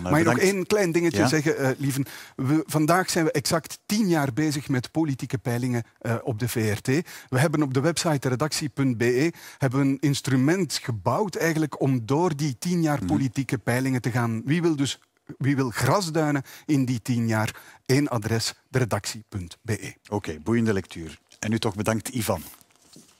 Mag je nog één klein dingetje zeggen, uh, lieven? vandaag zijn we exact tien jaar bezig met politieke peilingen eh, op de VRT. We hebben op de website redactie.be hebben een instrument gebouwd eigenlijk om door die tien jaar mhm. politieke peilingen te gaan. Wie wil dus wie wil grasduinen in die tien jaar? Eén adres, redactie.be. Oké, boeiende lectuur. En u toch bedankt, Ivan.